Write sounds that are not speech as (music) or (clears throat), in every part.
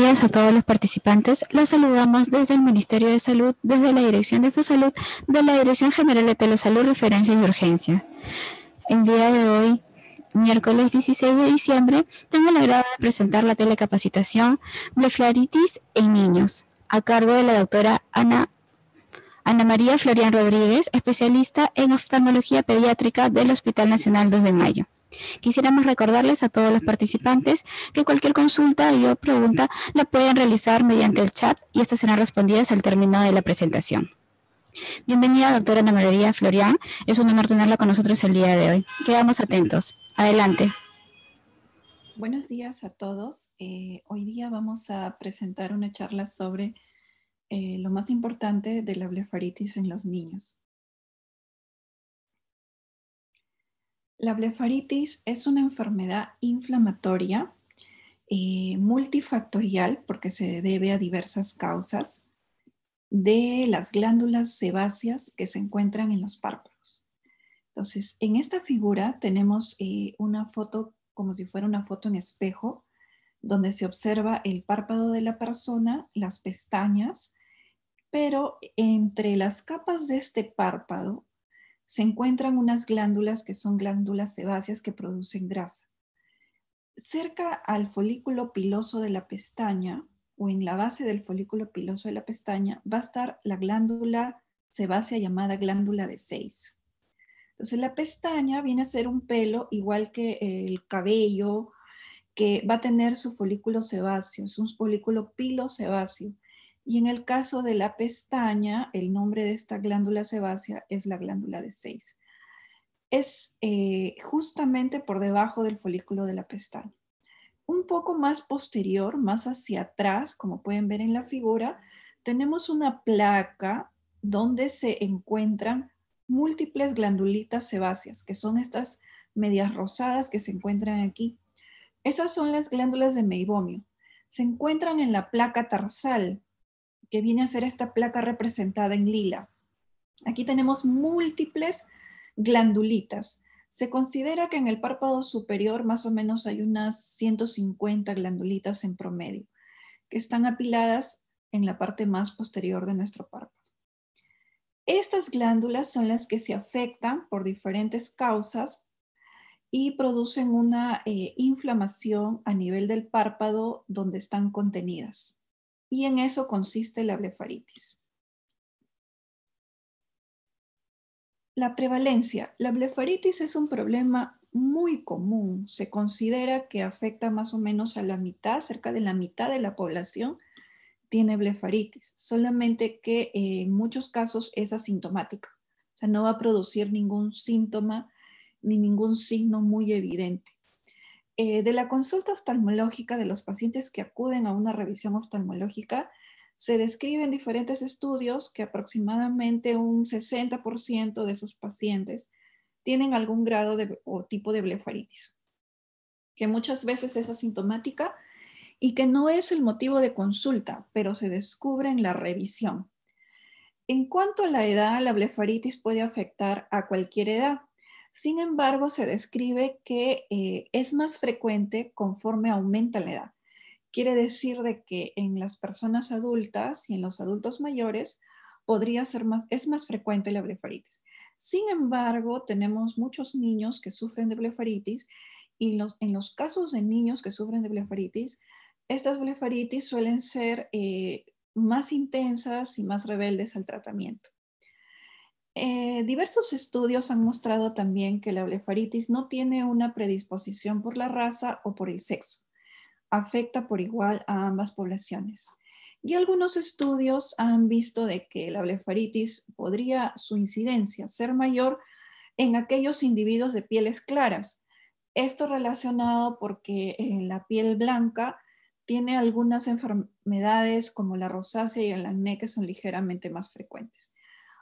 días a todos los participantes. Los saludamos desde el Ministerio de Salud, desde la Dirección de Salud, de la Dirección General de Telesalud, Referencia y Urgencia. El día de hoy, miércoles 16 de diciembre, tengo el agrado de presentar la telecapacitación de floritis en niños, a cargo de la doctora Ana Ana María Florian Rodríguez, especialista en oftalmología pediátrica del Hospital Nacional 2 de Mayo. Quisiéramos recordarles a todos los participantes que cualquier consulta o pregunta la pueden realizar mediante el chat y estas serán respondidas al término de la presentación. Bienvenida, doctora Ana María Florian, Es un honor tenerla con nosotros el día de hoy. Quedamos atentos. Adelante. Buenos días a todos. Eh, hoy día vamos a presentar una charla sobre eh, lo más importante de la blefaritis en los niños. La blefaritis es una enfermedad inflamatoria eh, multifactorial porque se debe a diversas causas de las glándulas sebáceas que se encuentran en los párpados. Entonces, en esta figura tenemos eh, una foto como si fuera una foto en espejo, donde se observa el párpado de la persona, las pestañas, pero entre las capas de este párpado se encuentran unas glándulas que son glándulas sebáceas que producen grasa. Cerca al folículo piloso de la pestaña o en la base del folículo piloso de la pestaña va a estar la glándula sebácea llamada glándula de 6. Entonces la pestaña viene a ser un pelo igual que el cabello que va a tener su folículo sebáceo, es un folículo sebáceo. Y en el caso de la pestaña, el nombre de esta glándula sebácea es la glándula de 6. Es eh, justamente por debajo del folículo de la pestaña. Un poco más posterior, más hacia atrás, como pueden ver en la figura, tenemos una placa donde se encuentran múltiples glandulitas sebáceas, que son estas medias rosadas que se encuentran aquí. Esas son las glándulas de meibomio. Se encuentran en la placa tarsal, que viene a ser esta placa representada en lila. Aquí tenemos múltiples glandulitas. Se considera que en el párpado superior más o menos hay unas 150 glandulitas en promedio, que están apiladas en la parte más posterior de nuestro párpado. Estas glándulas son las que se afectan por diferentes causas y producen una eh, inflamación a nivel del párpado donde están contenidas. Y en eso consiste la blefaritis. La prevalencia. La blefaritis es un problema muy común. Se considera que afecta más o menos a la mitad, cerca de la mitad de la población tiene blefaritis, solamente que en muchos casos es asintomática. O sea, no va a producir ningún síntoma ni ningún signo muy evidente. Eh, de la consulta oftalmológica de los pacientes que acuden a una revisión oftalmológica, se describen diferentes estudios que aproximadamente un 60% de esos pacientes tienen algún grado de, o tipo de blefaritis, que muchas veces es asintomática y que no es el motivo de consulta, pero se descubre en la revisión. En cuanto a la edad, la blefaritis puede afectar a cualquier edad, sin embargo, se describe que eh, es más frecuente conforme aumenta la edad. Quiere decir de que en las personas adultas y en los adultos mayores podría ser más, es más frecuente la blefaritis. Sin embargo, tenemos muchos niños que sufren de blefaritis y en los casos de niños que sufren de blefaritis, estas blefaritis suelen ser eh, más intensas y más rebeldes al tratamiento. Eh, diversos estudios han mostrado también que la blefaritis no tiene una predisposición por la raza o por el sexo. Afecta por igual a ambas poblaciones. Y algunos estudios han visto de que la blefaritis podría su incidencia ser mayor en aquellos individuos de pieles claras. Esto relacionado porque la piel blanca tiene algunas enfermedades como la rosácea y el acné que son ligeramente más frecuentes.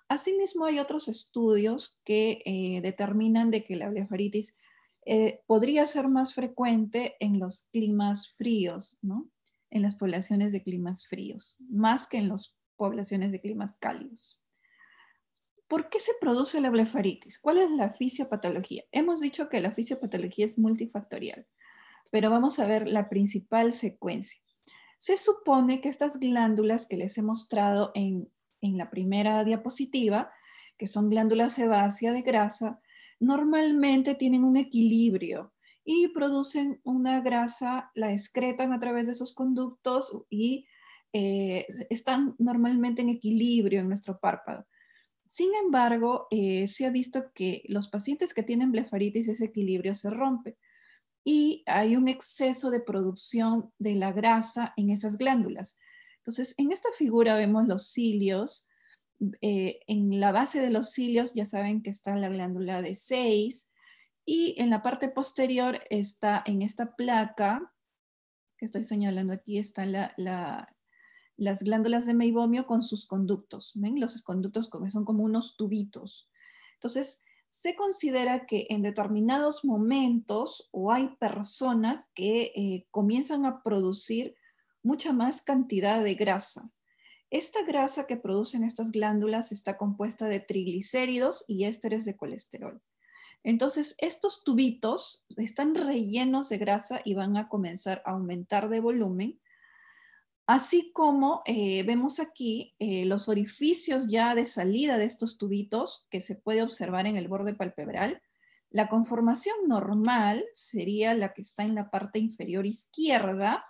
Asimismo, hay otros estudios que eh, determinan de que la blefaritis eh, podría ser más frecuente en los climas fríos, en las poblaciones de climas fríos, más que en las poblaciones de climas cálidos. ¿Por qué se produce la blefaritis? ¿Cuál es la fisiopatología? Hemos dicho que la fisiopatología es multifactorial, pero vamos a ver la principal secuencia. Se supone que estas glándulas que les he mostrado en en la primera diapositiva, que son glándulas sebáceas de grasa, normalmente tienen un equilibrio y producen una grasa, la excretan a través de sus conductos y eh, están normalmente en equilibrio en nuestro párpado. Sin embargo, eh, se ha visto que los pacientes que tienen blefaritis ese equilibrio se rompe y hay un exceso de producción de la grasa en esas glándulas. Entonces, en esta figura vemos los cilios. Eh, en la base de los cilios ya saben que está la glándula de 6 y en la parte posterior está en esta placa que estoy señalando aquí, están las glándulas de meibomio con sus conductos. Los conductos son como unos tubitos. Entonces, se considera que en determinados momentos o hay personas que eh, comienzan a producir mucha más cantidad de grasa. Esta grasa que producen estas glándulas está compuesta de triglicéridos y ésteres de colesterol. Entonces, estos tubitos están rellenos de grasa y van a comenzar a aumentar de volumen. Así como eh, vemos aquí eh, los orificios ya de salida de estos tubitos que se puede observar en el borde palpebral, la conformación normal sería la que está en la parte inferior izquierda,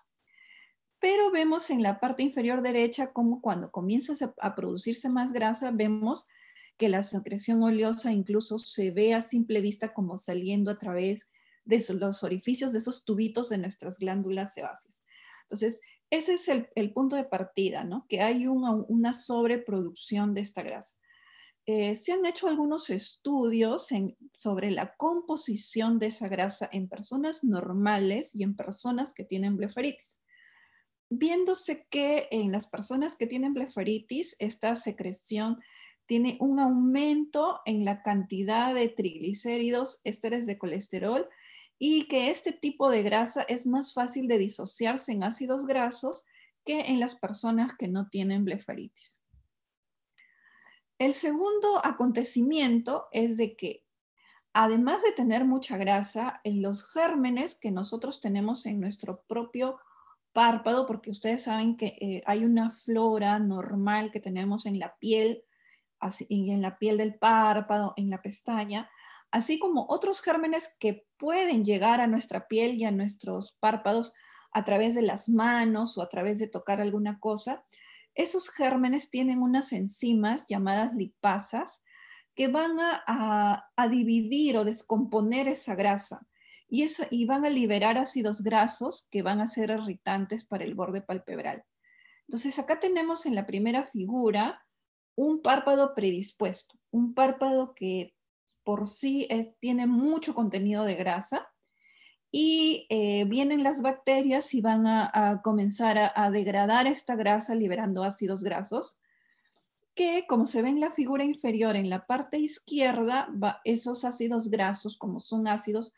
pero vemos en la parte inferior derecha cómo cuando comienza a producirse más grasa, vemos que la secreción oleosa incluso se ve a simple vista como saliendo a través de los orificios de esos tubitos de nuestras glándulas sebáceas. Entonces, ese es el, punto de partida, ¿no? Que hay una, sobreproducción de esta grasa. Eh, se han hecho algunos estudios sobre la composición de esa grasa en personas normales y en personas que tienen blefaritis viéndose que en las personas que tienen blefaritis, esta secreción tiene un aumento en la cantidad de triglicéridos, ésteres de colesterol, y que este tipo de grasa es más fácil de disociarse en ácidos grasos que en las personas que no tienen blefaritis. El segundo acontecimiento es de que, además de tener mucha grasa, en los gérmenes que nosotros tenemos en nuestro propio porque ustedes saben que eh, hay una flora normal que tenemos en la piel, y en la piel del párpado, en la pestaña, así como otros gérmenes que pueden llegar a nuestra piel y a nuestros párpados a través de las manos o a través de tocar alguna cosa. Esos gérmenes tienen unas enzimas llamadas lipasas que van a dividir o descomponer esa grasa y, van a liberar ácidos grasos que van a ser irritantes para el borde palpebral. Entonces, acá tenemos en la primera figura un párpado predispuesto, un párpado que por sí tiene mucho contenido de grasa y eh, vienen las bacterias y van a, comenzar a, degradar esta grasa liberando ácidos grasos que, como se ve en la figura inferior, en la parte izquierda, esos ácidos grasos, como son ácidos,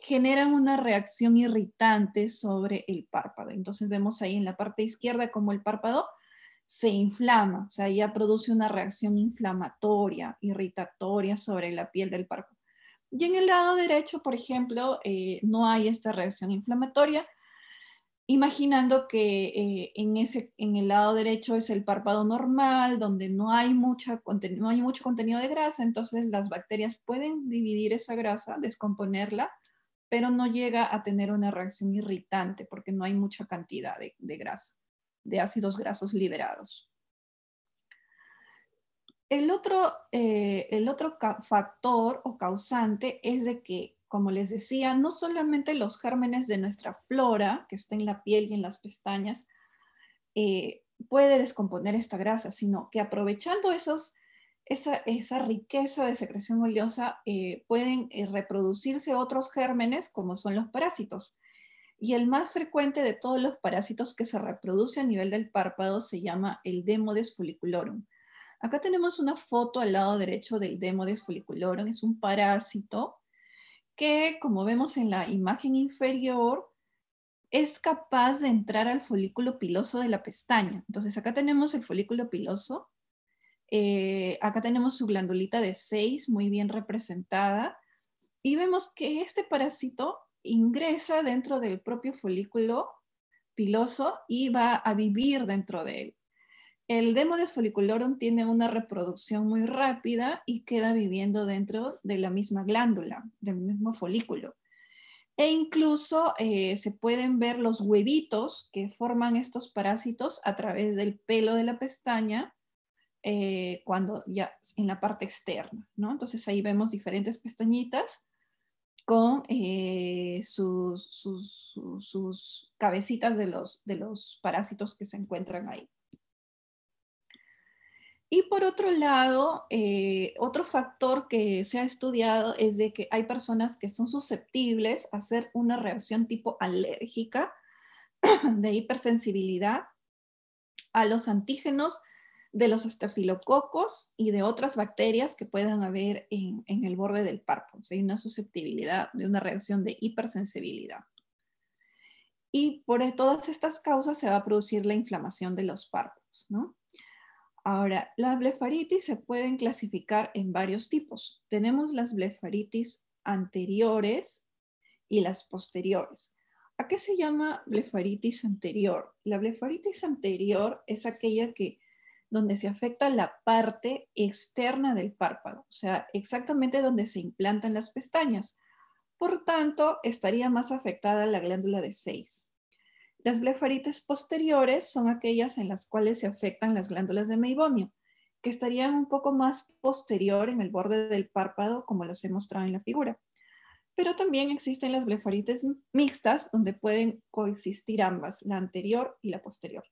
generan una reacción irritante sobre el párpado. Entonces vemos ahí en la parte izquierda como el párpado se inflama, o sea, ya produce una reacción inflamatoria, irritatoria sobre la piel del párpado. Y en el lado derecho, por ejemplo, eh, no hay esta reacción inflamatoria, imaginando que eh, en, el lado derecho es el párpado normal, donde no hay, no hay mucho contenido de grasa, entonces las bacterias pueden dividir esa grasa, descomponerla, pero no llega a tener una reacción irritante porque no hay mucha cantidad de, grasa, de ácidos grasos liberados. El otro, eh, factor o causante es de que, como les decía, no solamente los gérmenes de nuestra flora, que está en la piel y en las pestañas, eh, puede descomponer esta grasa, sino que aprovechando esos esa, riqueza de secreción oleosa eh, pueden eh, reproducirse otros gérmenes como son los parásitos. Y el más frecuente de todos los parásitos que se reproduce a nivel del párpado se llama el Demodes folliculorum. Acá tenemos una foto al lado derecho del Demodes folliculorum. Es un parásito que, como vemos en la imagen inferior, es capaz de entrar al folículo piloso de la pestaña. Entonces acá tenemos el folículo piloso eh, acá tenemos su glandulita de 6 muy bien representada y vemos que este parásito ingresa dentro del propio folículo piloso y va a vivir dentro de él. El demo de foliculorum tiene una reproducción muy rápida y queda viviendo dentro de la misma glándula, del mismo folículo. E incluso eh, se pueden ver los huevitos que forman estos parásitos a través del pelo de la pestaña eh, cuando ya en la parte externa, ¿no? Entonces ahí vemos diferentes pestañitas con eh, sus, cabecitas de los, parásitos que se encuentran ahí. Y por otro lado, eh, otro factor que se ha estudiado es de que hay personas que son susceptibles a hacer una reacción tipo alérgica (clears throat) de hipersensibilidad a los antígenos de los estafilococos y de otras bacterias que puedan haber en, el borde del párpado. Hay una susceptibilidad de una reacción de hipersensibilidad. Y por e, todas estas causas se va a producir la inflamación de los párpados, ¿no? Ahora, las blefaritis se pueden clasificar en varios tipos. Tenemos las blefaritis anteriores y las posteriores. ¿A qué se llama blefaritis anterior? La blefaritis anterior es aquella que donde se afecta la parte externa del párpado, o sea, exactamente donde se implantan las pestañas. Por tanto, estaría más afectada la glándula de 6. Las blefarites posteriores son aquellas en las cuales se afectan las glándulas de meibomio, que estarían un poco más posterior en el borde del párpado, como los he mostrado en la figura. Pero también existen las blefarites mixtas, donde pueden coexistir ambas, la anterior y la posterior.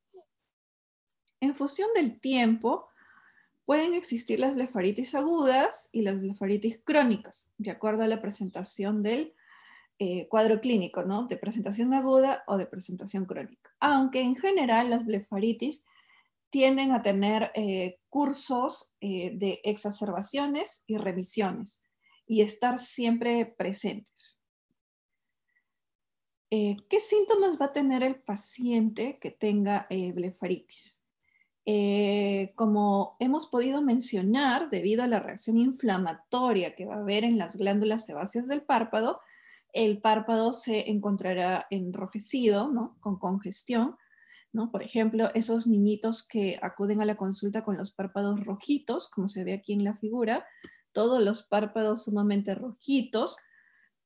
En función del tiempo, pueden existir las blefaritis agudas y las blefaritis crónicas, de acuerdo a la presentación del eh, cuadro clínico, ¿no? De presentación aguda o de presentación crónica. Aunque en general las blefaritis tienden a tener eh, cursos eh, de exacerbaciones y remisiones y estar siempre presentes. ¿Qué síntomas va a tener el paciente que tenga blefaritis? Eh, como hemos podido mencionar, debido a la reacción inflamatoria que va a haber en las glándulas sebáceas del párpado, el párpado se encontrará enrojecido, con congestión. Por ejemplo, esos niñitos que acuden a la consulta con los párpados rojitos, como se ve aquí en la figura, todos los párpados sumamente rojitos.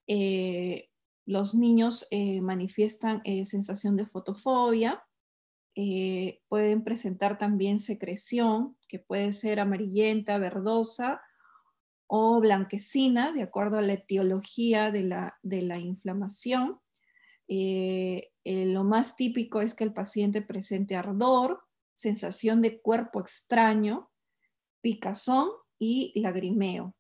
Eh, los niños eh, manifiestan sensación de fotofobia, eh, pueden presentar también secreción, que puede ser amarillenta, verdosa o blanquecina, de acuerdo a la etiología de la, inflamación. Eh, eh, lo más típico es que el paciente presente ardor, sensación de cuerpo extraño, picazón y lagrimeo.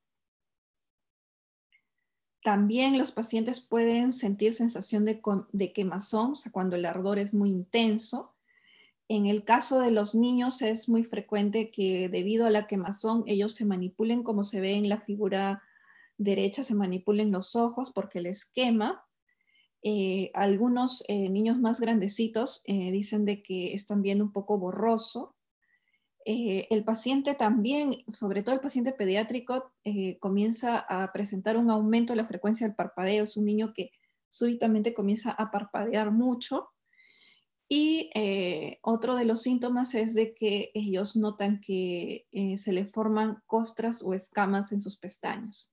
También los pacientes pueden sentir sensación de, de quemazón, o sea, cuando el ardor es muy intenso, en el caso de los niños es muy frecuente que debido a la quemazón ellos se manipulen como se ve en la figura derecha, se manipulen los ojos porque les quema. Eh, algunos eh, niños más grandecitos eh, dicen de que están viendo un poco borroso. el paciente también, sobre todo el paciente pediátrico, comienza a presentar un aumento de la frecuencia del parpadeo. Es un niño que súbitamente comienza a parpadear mucho y eh, otro de los síntomas es de que ellos notan que eh, se le forman costras o escamas en sus pestañas,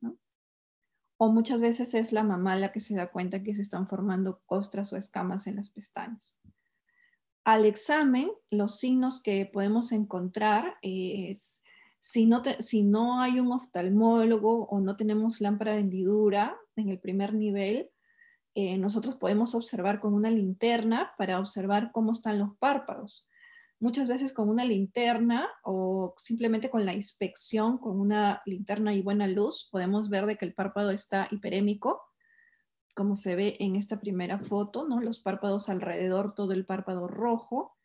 O muchas veces es la mamá la que se da cuenta que se están formando costras o escamas en las pestañas. Al examen, los signos que podemos encontrar es, si si no hay un oftalmólogo o no tenemos lámpara de hendidura en el primer nivel, eh, nosotros podemos observar con una linterna para observar cómo están los párpados. Muchas veces con una linterna o simplemente con la inspección, con una linterna y buena luz, podemos ver de que el párpado está hiperémico, como se ve en esta primera foto, ¿no? los párpados alrededor, todo el párpado rojo,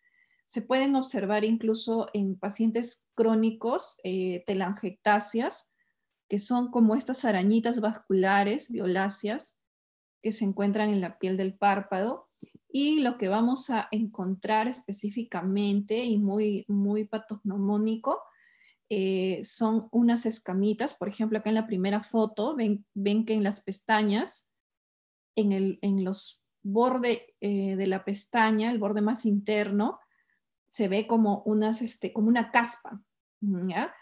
se pueden observar incluso en pacientes crónicos eh, telangiectasias, que son como estas arañitas vasculares violáceas que se encuentran en la piel del párpado y lo que vamos a encontrar específicamente y muy, muy patognomónico eh, son unas escamitas, por ejemplo, acá en la primera foto ven, ven que en las pestañas, en, el, en los bordes eh, de la pestaña, el borde más interno, se ve como, unas, este, como una caspa, ¿ya?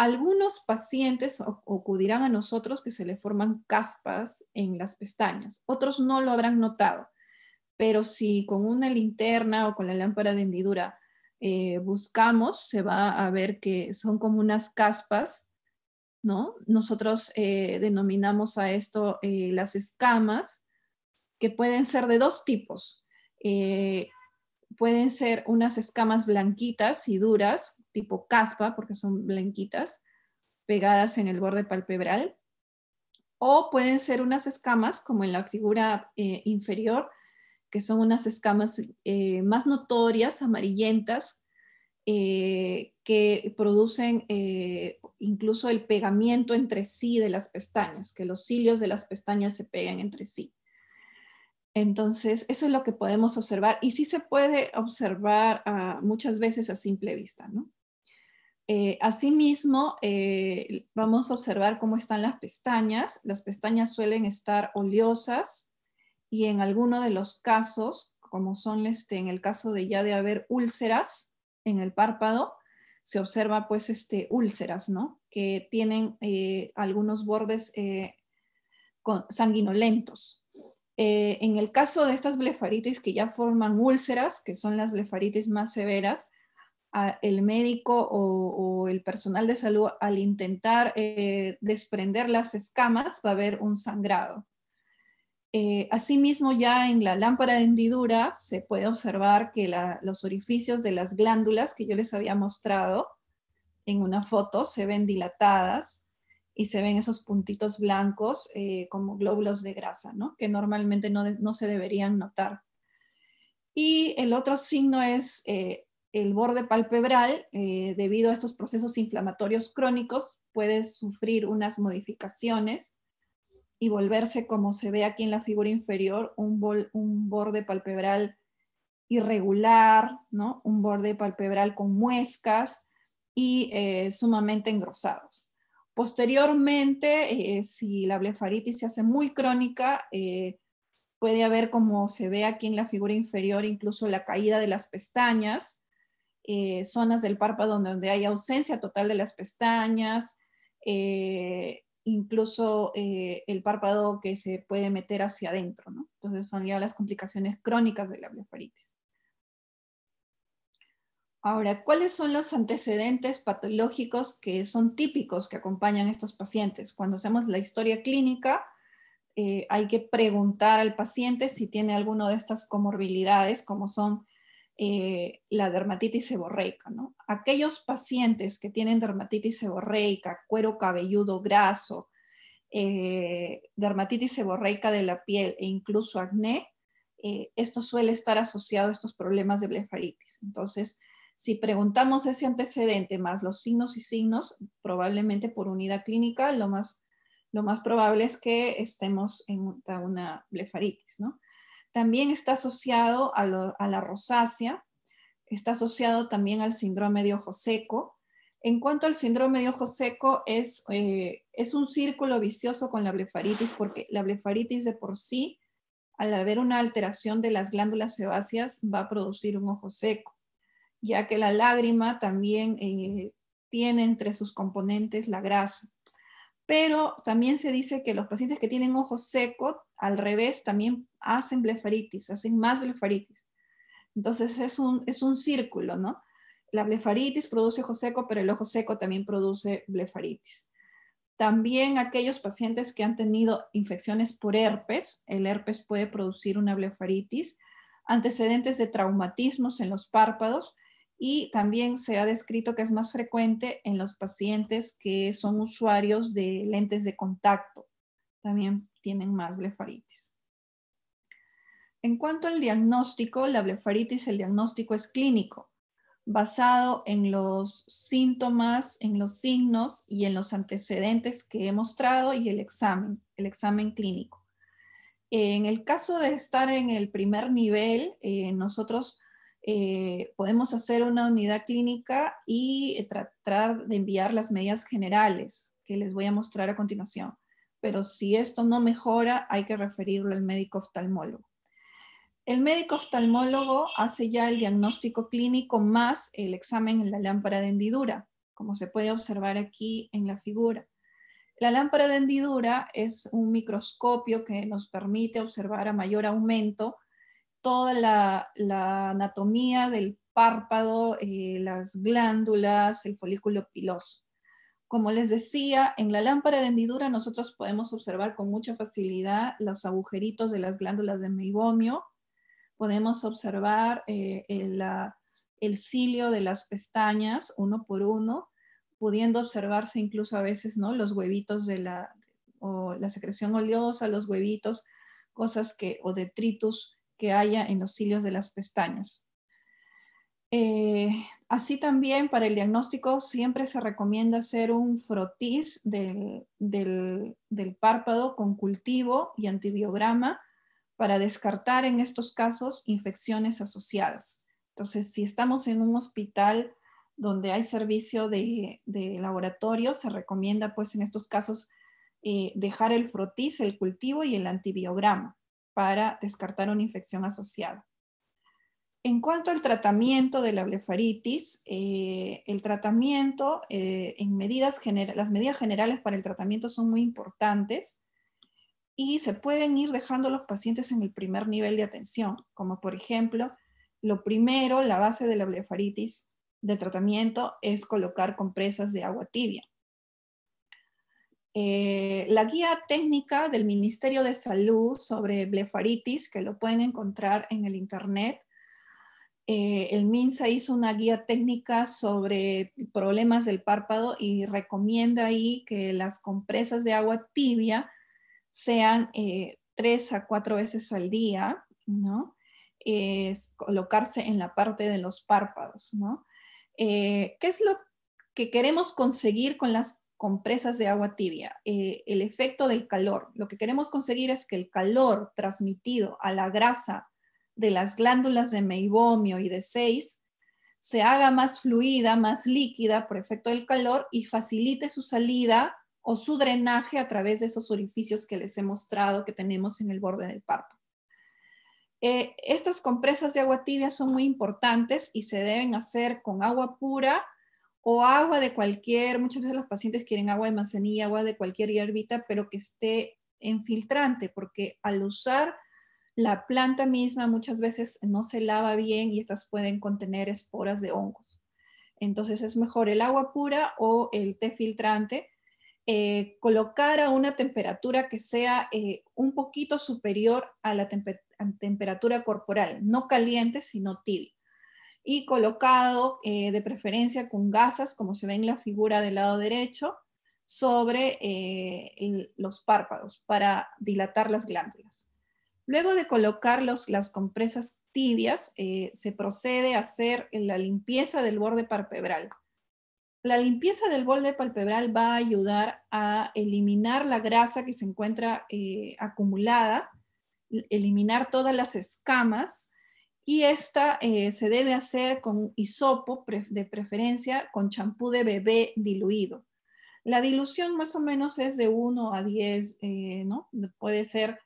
Algunos pacientes acudirán a nosotros que se le forman caspas en las pestañas, otros no lo habrán notado, pero si con una linterna o con la lámpara de hendidura eh, buscamos, se va a ver que son como unas caspas, ¿no? Nosotros eh, denominamos a esto eh, las escamas, que pueden ser de dos tipos. pueden ser unas escamas blanquitas y duras tipo caspa, porque son blanquitas, pegadas en el borde palpebral, o pueden ser unas escamas, como en la figura eh, inferior, que son unas escamas eh, más notorias, amarillentas, eh, que producen incluso el pegamiento entre sí de las pestañas, que los cilios de las pestañas se pegan entre sí. Entonces, eso es lo que podemos observar y sí se puede observar ah, muchas veces a simple vista, ¿no? Eh, asimismo, eh, vamos a observar cómo están las pestañas. Las pestañas suelen estar oleosas y en algunos de los casos, como son este, en el caso de ya de haber úlceras en el párpado, se observa pues este, úlceras, ¿no? Que tienen eh, algunos bordes sanguinolentos. en el caso de estas blefaritis que ya forman úlceras, que son las blefaritis más severas, el médico o, el personal de salud al intentar eh, desprender las escamas va a haber un sangrado. Eh, asimismo, ya en la lámpara de hendidura se puede observar que los orificios de las glándulas que yo les había mostrado en una foto se ven dilatadas y se ven esos puntitos blancos eh, como glóbulos de grasa, ¿no? que normalmente no, se deberían notar. Y el otro signo es el borde palpebral, eh, debido a estos procesos inflamatorios crónicos, puede sufrir unas modificaciones y volverse, como se ve aquí en la figura inferior, un, borde palpebral irregular, ¿no? un borde palpebral con muescas y eh, sumamente engrosados. Posteriormente, eh, si la blefaritis se hace muy crónica, puede haber, como se ve aquí en la figura inferior, incluso la caída de las pestañas, eh, zonas del párpado donde, donde, hay ausencia total de las pestañas, eh, incluso eh, el párpado que se puede meter hacia adentro, Entonces son ya las complicaciones crónicas de la blefaritis. Ahora, ¿cuáles son los antecedentes patológicos que son típicos que acompañan a estos pacientes? Cuando hacemos la historia clínica, hay que preguntar al paciente si tiene alguna de estas comorbilidades, como son eh, la dermatitis seborreica. ¿no? Aquellos pacientes que tienen dermatitis seborreica, cuero cabelludo graso, eh, dermatitis seborreica de la piel e incluso acné, eh, esto suele estar asociado a estos problemas de blefaritis. Entonces, si preguntamos ese antecedente más los signos y signos, probablemente por unidad clínica, lo más, lo más probable es que estemos en una blefaritis, ¿no? También está asociado a, la rosácea, está asociado también al síndrome de ojo seco. En cuanto al síndrome de ojo seco, es, eh, es un círculo vicioso con la blefaritis, porque la blefaritis de por sí, al haber una alteración de las glándulas sebáceas, va a producir un ojo seco, ya que la lágrima también eh, tiene entre sus componentes la grasa. Pero también se dice que los pacientes que tienen ojo seco, al revés, también hacen blefaritis, hacen más blefaritis. Entonces es un, es un círculo, ¿no? La blefaritis produce ojo seco, pero el ojo seco también produce blefaritis. También aquellos pacientes que han tenido infecciones por herpes, el herpes puede producir una blefaritis, antecedentes de traumatismos en los párpados y también se ha descrito que es más frecuente en los pacientes que son usuarios de lentes de contacto. También tienen más blefaritis. En cuanto al diagnóstico, la blefaritis, el diagnóstico es clínico, basado en los síntomas, en los signos y en los antecedentes que he mostrado y el examen, el examen clínico. En el caso de estar en el primer nivel, eh, nosotros eh, podemos hacer una unidad clínica y eh, tratar de enviar las medidas generales que les voy a mostrar a continuación. Pero si esto no mejora, hay que referirlo al médico oftalmólogo. El médico oftalmólogo hace ya el diagnóstico clínico más el examen en la lámpara de hendidura, como se puede observar aquí en la figura. La lámpara de hendidura es un microscopio que nos permite observar a mayor aumento toda la, anatomía del párpado, eh, las glándulas, el folículo piloso. Como les decía, en la lámpara de hendidura nosotros podemos observar con mucha facilidad los agujeritos de las glándulas de meibomio, podemos observar eh, el, cilio de las pestañas uno por uno, pudiendo observarse incluso a veces ¿no? los huevitos de la, o la secreción oleosa, los huevitos, cosas que, o detritus que haya en los cilios de las pestañas. Eh, así también para el diagnóstico siempre se recomienda hacer un frotis del párpado con cultivo y antibiograma para descartar en estos casos infecciones asociadas. Entonces, si estamos en un hospital donde hay servicio de, laboratorio, se recomienda pues en estos casos eh, dejar el frotis, el cultivo y el antibiograma para descartar una infección asociada. En cuanto al tratamiento de la blefaritis, eh, el tratamiento eh, en medidas las medidas generales para el tratamiento son muy importantes y se pueden ir dejando los pacientes en el primer nivel de atención, como por ejemplo, lo primero, la base de la blefaritis de tratamiento es colocar compresas de agua tibia. Eh, la guía técnica del Ministerio de Salud sobre blefaritis, que lo pueden encontrar en el Internet, eh, el MINSA hizo una guía técnica sobre problemas del párpado y recomienda ahí que las compresas de agua tibia sean eh, tres a cuatro veces al día, ¿no? Es colocarse en la parte de los párpados, ¿no? Eh, ¿Qué es lo que queremos conseguir con las compresas de agua tibia? Eh, el efecto del calor. Lo que queremos conseguir es que el calor transmitido a la grasa de las glándulas de meibomio y de seis... se haga más fluida, más líquida por efecto del calor y facilite su salida o su drenaje a través de esos orificios que les he mostrado que tenemos en el borde del parto. Eh, estas compresas de agua tibia son muy importantes y se deben hacer con agua pura o agua de cualquier, muchas veces los pacientes quieren agua de manzanilla, agua de cualquier hierbita, pero que esté en filtrante, porque al usar la planta misma muchas veces no se lava bien y estas pueden contener esporas de hongos. Entonces es mejor el agua pura o el té filtrante eh, colocar a una temperatura que sea eh, un poquito superior a la temperatura corporal, no caliente, sino tibia. Y colocado eh, de preferencia con gasas, como se ve en la figura del lado derecho, sobre los párpados para dilatar las glándulas. Luego de colocar las compresas tibias, se procede a hacer la limpieza del borde parpebral la limpieza del borde palpebral va a ayudar a eliminar la grasa que se encuentra eh, acumulada, eliminar todas las escamas y esta eh, se debe hacer con hisopo, de preferencia con champú de bebé diluido. La dilución más o menos es de 1 a 10, eh, ¿no? Puede ser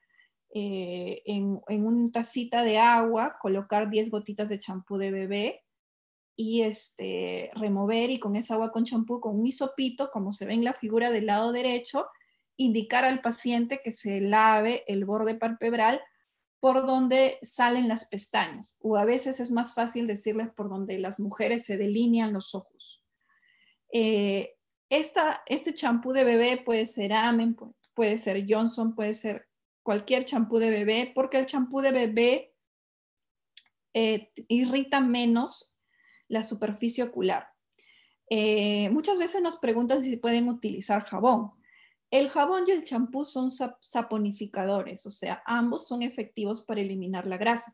en, en, una tacita de agua, colocar 10 gotitas de champú de bebé y este, remover y con esa agua con champú, con un hisopito, como se ve en la figura del lado derecho, indicar al paciente que se lave el borde palpebral por donde salen las pestañas, o a veces es más fácil decirles por donde las mujeres se delinean los ojos. Eh, este champú de bebé puede ser Amen, puede ser Johnson, puede ser cualquier champú de bebé, porque el champú de bebé eh, irrita menos la superficie ocular. Eh, muchas veces nos preguntan si pueden utilizar jabón. El jabón y el champú son saponificadores, o sea, ambos son efectivos para eliminar la grasa,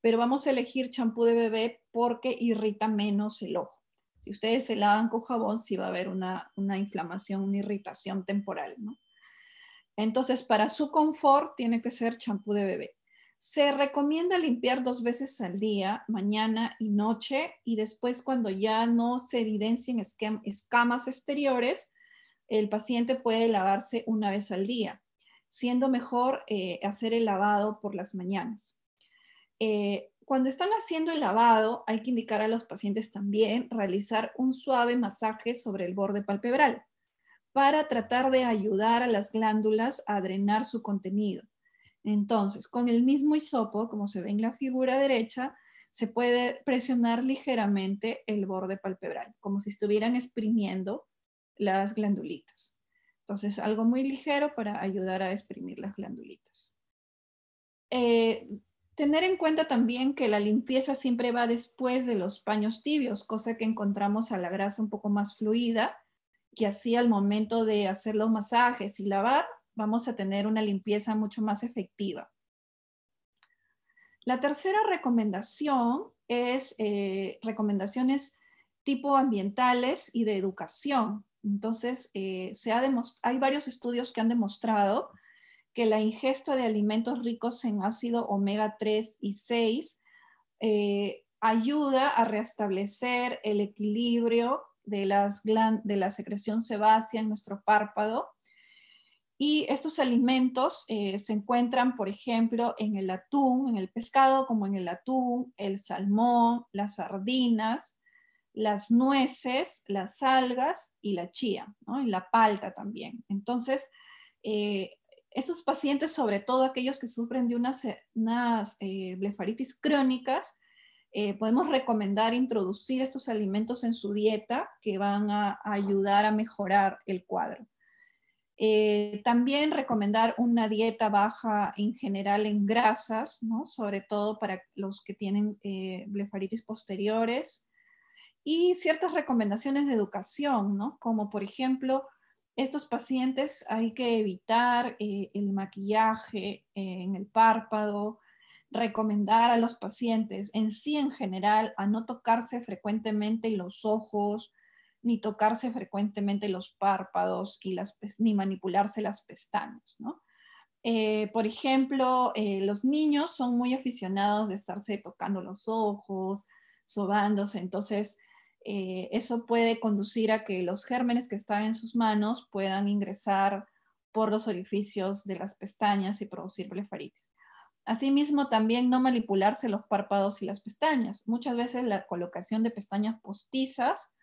pero vamos a elegir champú de bebé porque irrita menos el ojo. Si ustedes se lavan con jabón, sí va a haber una, inflamación, una irritación temporal, Entonces, para su confort tiene que ser champú de bebé. Se recomienda limpiar dos veces al día, mañana y noche, y después cuando ya no se evidencien escamas exteriores, el paciente puede lavarse una vez al día, siendo mejor eh, hacer el lavado por las mañanas. Eh, cuando están haciendo el lavado, hay que indicar a los pacientes también realizar un suave masaje sobre el borde palpebral para tratar de ayudar a las glándulas a drenar su contenido. Entonces, con el mismo hisopo, como se ve en la figura derecha, se puede presionar ligeramente el borde palpebral, como si estuvieran exprimiendo las glandulitas. Entonces, algo muy ligero para ayudar a exprimir las glandulitas. Eh, tener en cuenta también que la limpieza siempre va después de los paños tibios, cosa que encontramos a la grasa un poco más fluida, que así al momento de hacer los masajes y lavar, vamos a tener una limpieza mucho más efectiva. La tercera recomendación es eh, recomendaciones tipo ambientales y de educación. Entonces, eh, hay varios estudios que han demostrado que la ingesta de alimentos ricos en ácido omega 3 y 6 eh, ayuda a restablecer el equilibrio de, de la secreción sebácea en nuestro párpado y estos alimentos eh, se encuentran, por ejemplo, en el atún, en el pescado, como en el atún, el salmón, las sardinas, las nueces, las algas y la chía, la palta también. Entonces, eh, estos pacientes, sobre todo aquellos que sufren de unas, eh, blefaritis crónicas, podemos recomendar introducir estos alimentos en su dieta que van a ayudar a mejorar el cuadro. Eh, también recomendar una dieta baja en general en grasas, sobre todo para los que tienen eh, blefaritis posteriores. Y ciertas recomendaciones de educación, como por ejemplo, estos pacientes hay que evitar eh, el maquillaje en el párpado, recomendar a los pacientes en sí en general a no tocarse frecuentemente los ojos, ni tocarse frecuentemente los párpados y las, ni manipularse las pestañas. ¿no? Eh, por ejemplo, eh, los niños son muy aficionados de estarse tocando los ojos, sobándose, entonces eh, eso puede conducir a que los gérmenes que están en sus manos puedan ingresar por los orificios de las pestañas y producir blefaritis. Asimismo, también no manipularse los párpados y las pestañas. Muchas veces la colocación de pestañas postizas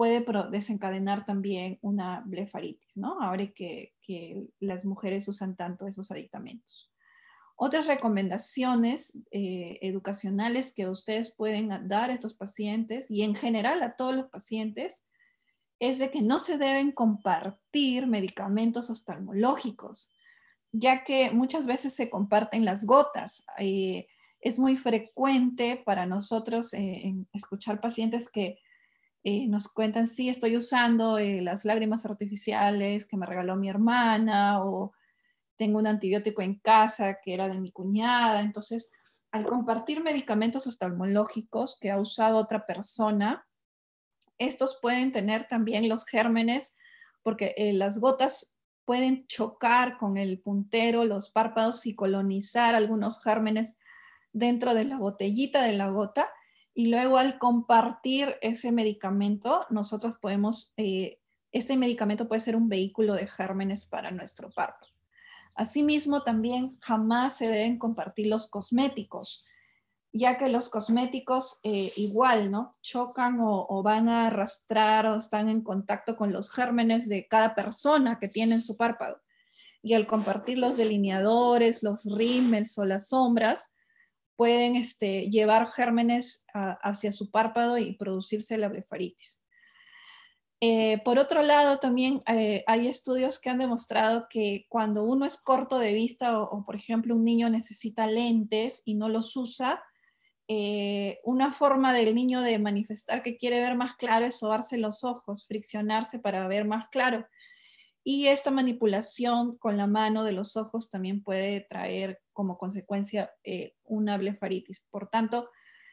puede desencadenar también una blefaritis, ¿no? Ahora que, las mujeres usan tanto esos aditamentos. Otras recomendaciones eh, educacionales que ustedes pueden dar a estos pacientes y en general a todos los pacientes es de que no se deben compartir medicamentos oftalmológicos, ya que muchas veces se comparten las gotas. Eh, es muy frecuente para nosotros eh, escuchar pacientes que eh, nos cuentan, si estoy usando eh, las lágrimas artificiales que me regaló mi hermana o tengo un antibiótico en casa que era de mi cuñada. Entonces, al compartir medicamentos oftalmológicos que ha usado otra persona, estos pueden tener también los gérmenes porque eh, las gotas pueden chocar con el puntero, los párpados y colonizar algunos gérmenes dentro de la botellita de la gota y luego al compartir ese medicamento, nosotros podemos, eh, este medicamento puede ser un vehículo de gérmenes para nuestro párpado. Asimismo, también jamás se deben compartir los cosméticos, ya que los cosméticos eh, igual, ¿no? Chocan o, van a arrastrar o están en contacto con los gérmenes de cada persona que tiene en su párpado. Y al compartir los delineadores, los rímels o las sombras, pueden este, llevar gérmenes hacia su párpado y producirse la blefaritis. Eh, por otro lado, también eh, hay estudios que han demostrado que cuando uno es corto de vista o, por ejemplo, un niño necesita lentes y no los usa, eh, una forma del niño de manifestar que quiere ver más claro es sobarse los ojos, friccionarse para ver más claro. Y esta manipulación con la mano de los ojos también puede traer como consecuencia eh, una blefaritis. Por tanto,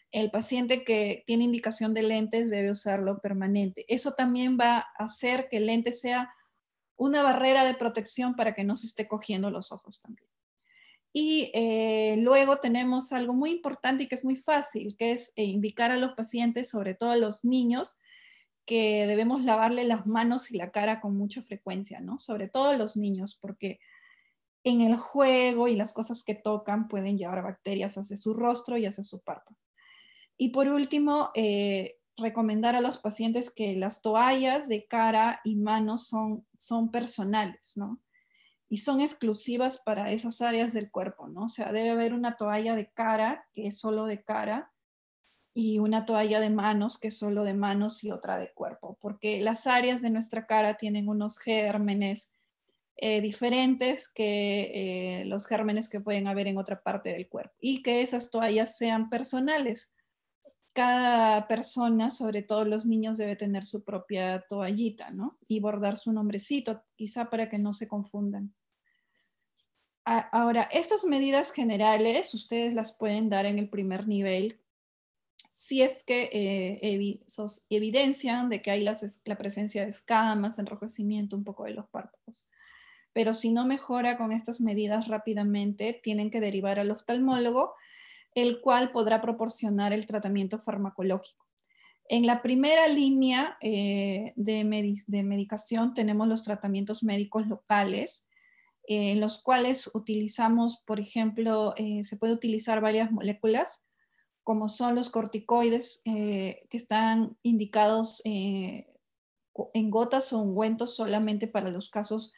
el paciente que tiene indicación de lentes debe usarlo permanente. Eso también va a hacer que el lente sea una barrera de protección para que no se esté cogiendo los ojos también. Y eh, luego tenemos algo muy importante y que es muy fácil, que es eh, indicar a los pacientes, sobre todo a los niños, que debemos lavarle las manos y la cara con mucha frecuencia, ¿no? Sobre todo los niños, porque en el juego y las cosas que tocan pueden llevar bacterias hacia su rostro y hacia su párpado. Y por último, eh, recomendar a los pacientes que las toallas de cara y manos son, son personales, ¿no? Y son exclusivas para esas áreas del cuerpo, ¿no? O sea, debe haber una toalla de cara que es solo de cara y una toalla de manos, que es solo de manos y otra de cuerpo, porque las áreas de nuestra cara tienen unos gérmenes eh, diferentes que eh, los gérmenes que pueden haber en otra parte del cuerpo y que esas toallas sean personales. Cada persona, sobre todo los niños, debe tener su propia toallita, ¿no? Y bordar su nombrecito, quizá para que no se confundan. ahora, estas medidas generales ustedes las pueden dar en el primer nivel si es que eh, evidencian de que hay la presencia de escamas, enrojecimiento un poco de los párpados. Pero si no mejora con estas medidas rápidamente, tienen que derivar al oftalmólogo, el cual podrá proporcionar el tratamiento farmacológico. En la primera línea eh, de, de, medicación tenemos los tratamientos médicos locales, eh, en los cuales utilizamos, por ejemplo, se puede utilizar varias moléculas como son los corticoides eh, que están indicados eh, en gotas o ungüentos solamente para los casos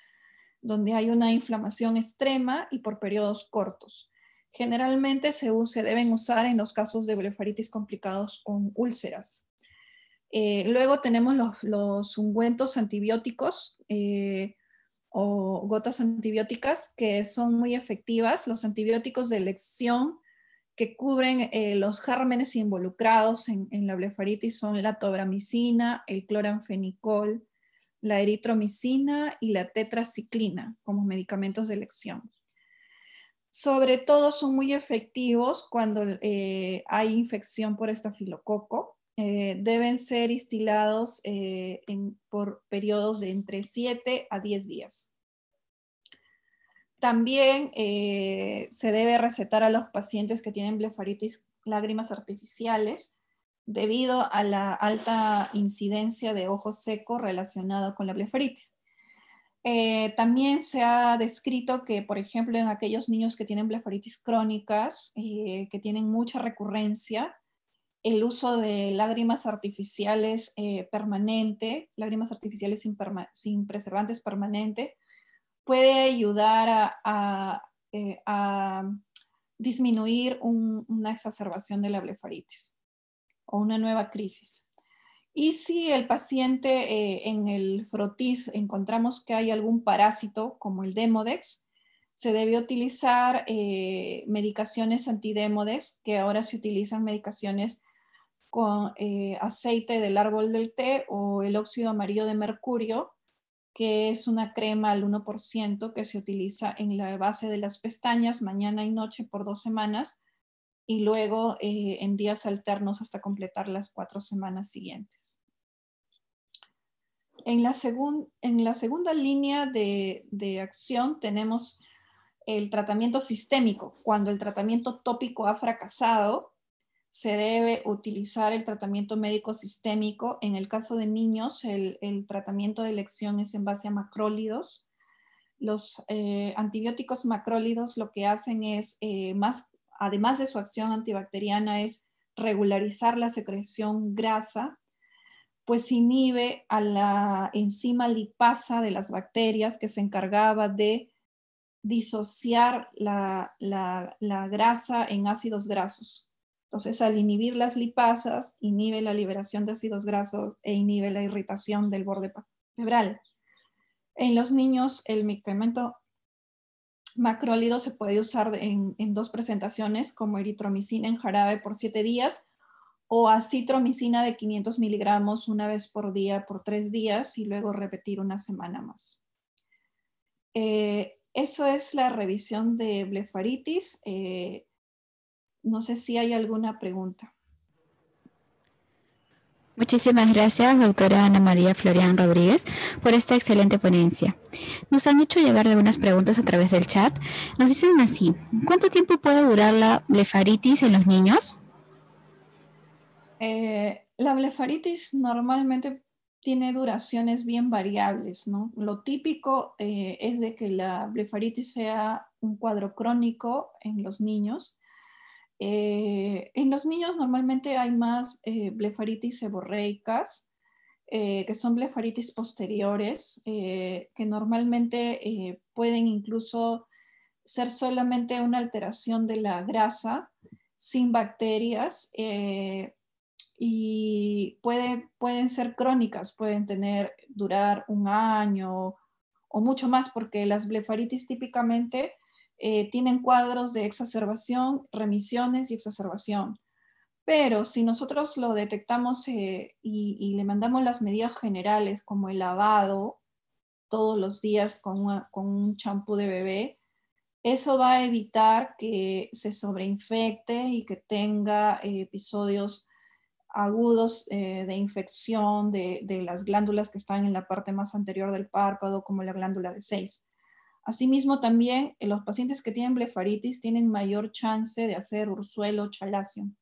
donde hay una inflamación extrema y por periodos cortos. Generalmente se, deben usar en los casos de blefaritis complicados con úlceras. Eh, luego tenemos los, ungüentos antibióticos o gotas antibióticas que son muy efectivas. Los antibióticos de elección que cubren eh, los gérmenes involucrados en, la blefaritis son la tobramicina, el cloranfenicol, la eritromicina y la tetraciclina como medicamentos de elección. Sobre todo son muy efectivos cuando eh, hay infección por estafilococo. Eh, deben ser instilados por periodos de entre 7 a 10 días. También eh, se debe recetar a los pacientes que tienen blefaritis lágrimas artificiales debido a la alta incidencia de ojo secos relacionado con la blefaritis. Eh, también se ha descrito que, por ejemplo, en aquellos niños que tienen blefaritis crónicas, eh, que tienen mucha recurrencia, el uso de lágrimas artificiales permanente, lágrimas artificiales sin, sin preservantes permanente, puede ayudar a, eh, disminuir una exacerbación de la blefaritis o una nueva crisis. Y si el paciente eh, en el frotis encontramos que hay algún parásito como el Demodex, se debe utilizar eh, medicaciones antidémodes, que ahora se utilizan medicaciones con aceite del árbol del té o el óxido amarillo de mercurio que es una crema al 1% que se utiliza en la base de las pestañas mañana y noche por dos semanas y luego eh, en días alternos hasta completar las cuatro semanas siguientes. En la, segunda línea de, acción tenemos el tratamiento sistémico. Cuando el tratamiento tópico ha fracasado, se debe utilizar el tratamiento médico sistémico. En el caso de niños, el, tratamiento de elección es en base a macrólidos. Los eh, antibióticos macrólidos lo que hacen es, eh, más, además de su acción antibacteriana, es regularizar la secreción grasa, pues inhibe a la enzima lipasa de las bacterias que se encargaba de disociar la grasa en ácidos grasos. Entonces, al inhibir las lipasas, inhibe la liberación de ácidos grasos e inhibe la irritación del borde febral. En los niños, el medicamento macrólido se puede usar en, dos presentaciones, como eritromicina en jarabe por siete días o acitromicina de 500 miligramos una vez por día por tres días y luego repetir una semana más. Eh, eso es la revisión de blefaritis. Eh, no sé si hay alguna pregunta. Muchísimas gracias, doctora Ana María Florian Rodríguez, por esta excelente ponencia. Nos han hecho llegar algunas preguntas a través del chat. Nos dicen así, ¿cuánto tiempo puede durar la blefaritis en los niños? Eh, la blefaritis normalmente tiene duraciones bien variables, ¿no? Lo típico eh, es de que la blefaritis sea un cuadro crónico en los niños eh, en los niños normalmente hay más eh, blefaritis seborreicas, eh, que son blefaritis posteriores, que normalmente pueden incluso ser solamente una alteración de la grasa sin bacterias y pueden ser crónicas, pueden tener, durar un año o mucho más, porque las blefaritis típicamente eh, tienen cuadros de exacerbación, remisiones y exacerbación. Pero si nosotros lo detectamos eh, y, le mandamos las medidas generales como el lavado todos los días con, un champú de bebé, eso va a evitar que se sobreinfecte y que tenga eh, episodios agudos de infección de, las glándulas que están en la parte más anterior del párpado, como la glándula de seis. Asimismo, también eh, los pacientes que tienen blefaritis tienen mayor chance de hacer ursuelo chalación.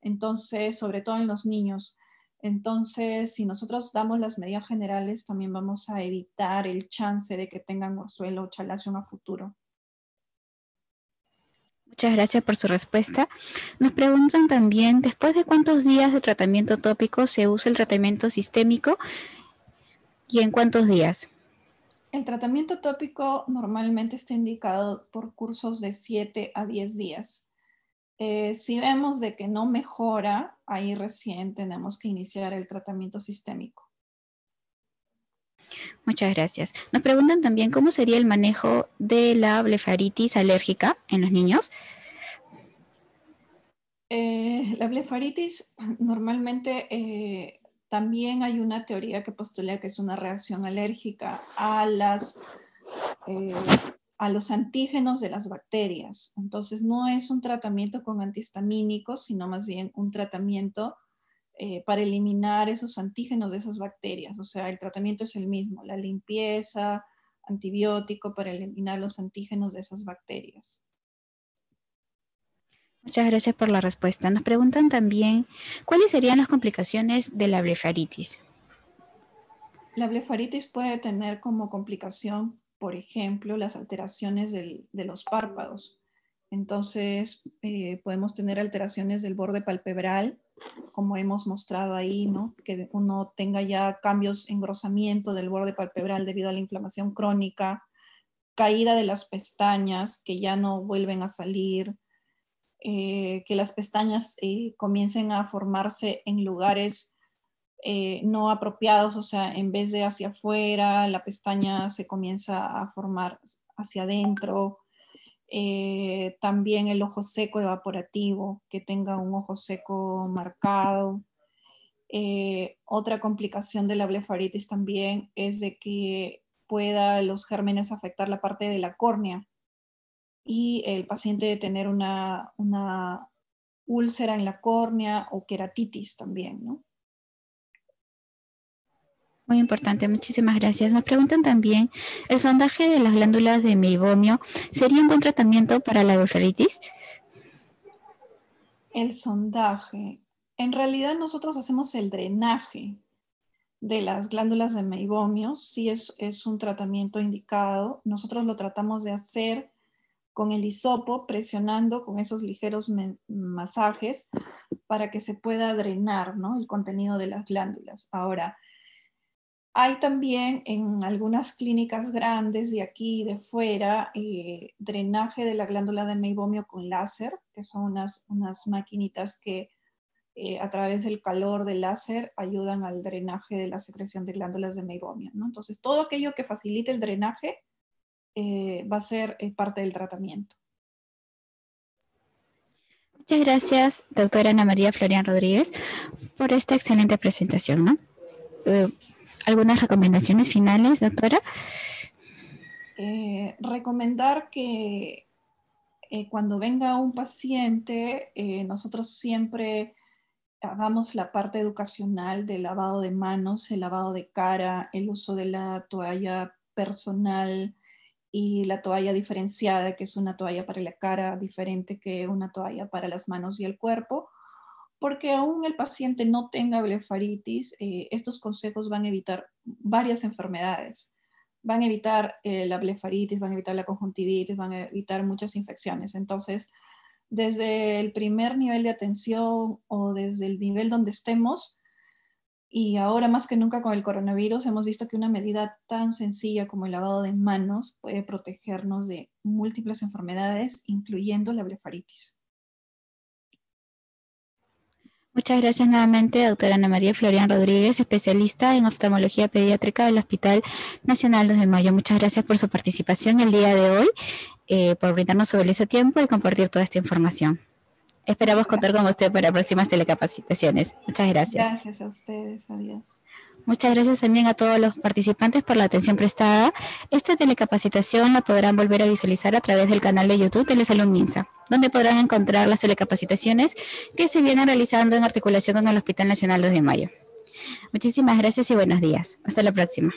Entonces, sobre todo en los niños. Entonces, si nosotros damos las medidas generales, también vamos a evitar el chance de que tengan ursuelo chalación a futuro. Muchas gracias por su respuesta. Nos preguntan también, ¿después de cuántos días de tratamiento tópico se usa el tratamiento sistémico y en cuántos días? El tratamiento tópico normalmente está indicado por cursos de 7 a 10 días. Eh, si vemos de que no mejora, ahí recién tenemos que iniciar el tratamiento sistémico. Muchas gracias. Nos preguntan también cómo sería el manejo de la blefaritis alérgica en los niños. Eh, la blefaritis normalmente eh, también hay una teoría que postula que es una reacción alérgica a, eh, a los antígenos de las bacterias. Entonces, no es un tratamiento con antihistamínicos, sino más bien un tratamiento eh, para eliminar esos antígenos de esas bacterias. O sea, el tratamiento es el mismo, la limpieza, antibiótico para eliminar los antígenos de esas bacterias. Muchas gracias por la respuesta. Nos preguntan también, ¿cuáles serían las complicaciones de la blefaritis? La blefaritis puede tener como complicación, por ejemplo, las alteraciones de los párpados. Entonces, eh, podemos tener alteraciones del borde palpebral, como hemos mostrado ahí, ¿no? Que uno tenga ya cambios, engrosamiento del borde palpebral debido a la inflamación crónica, caída de las pestañas que ya no vuelven a salir, eh, que las pestañas eh, comiencen a formarse en lugares eh, no apropiados, o sea, en vez de hacia afuera, la pestaña se comienza a formar hacia adentro. también el ojo seco evaporativo, que tenga un ojo seco marcado. otra complicación de la blefaritis también es de que pueda los gérmenes afectar la parte de la córnea, y el paciente de tener una, úlcera en la córnea o queratitis también, ¿no? Muy importante, muchísimas gracias. Nos preguntan también, ¿el sondaje de las glándulas de meibomio sería un buen tratamiento para la blefaritis El sondaje. En realidad nosotros hacemos el drenaje de las glándulas de meibomio, si es, es un tratamiento indicado. Nosotros lo tratamos de hacer con el hisopo, presionando con esos ligeros masajes para que se pueda drenar el contenido de las glándulas. Ahora, hay también en algunas clínicas grandes de aquí y de fuera eh, drenaje de la glándula de meibomio con láser, que son unas, unas maquinitas que eh, a través del calor del láser ayudan al drenaje de la secreción de glándulas de meibomio. Entonces, todo aquello que facilite el drenaje eh, va a ser eh, parte del tratamiento. Muchas gracias, doctora Ana María Florian Rodríguez, por esta excelente presentación. Eh, ¿Algunas recomendaciones finales, doctora? recomendar que cuando venga un paciente, nosotros siempre hagamos la parte educacional del lavado de manos, el lavado de cara, el uso de la toalla personal, y la toalla diferenciada, que es una toalla para la cara diferente que una toalla para las manos y el cuerpo, porque aún el paciente no tenga blefaritis, eh, estos consejos van a evitar varias enfermedades. Van a evitar eh, la blefaritis, van a evitar la conjuntivitis, van a evitar muchas infecciones. Entonces, desde el primer nivel de atención o desde el nivel donde estemos, y ahora más que nunca con el coronavirus hemos visto que una medida tan sencilla como el lavado de manos puede protegernos de múltiples enfermedades, incluyendo la blefaritis. Muchas gracias nuevamente, doctora Ana María Florian Rodríguez, especialista en oftalmología pediátrica del Hospital Nacional de Mayo. Muchas gracias por su participación el día de hoy, eh, por brindarnos su valioso tiempo y compartir toda esta información. Esperamos contar con usted para próximas telecapacitaciones. Muchas gracias. Gracias a ustedes. Adiós. Muchas gracias también a todos los participantes por la atención prestada. Esta telecapacitación la podrán volver a visualizar a través del canal de YouTube Telesalud Minsa, donde podrán encontrar las telecapacitaciones que se vienen realizando en articulación con el Hospital Nacional 2 de Mayo. Muchísimas gracias y buenos días. Hasta la próxima.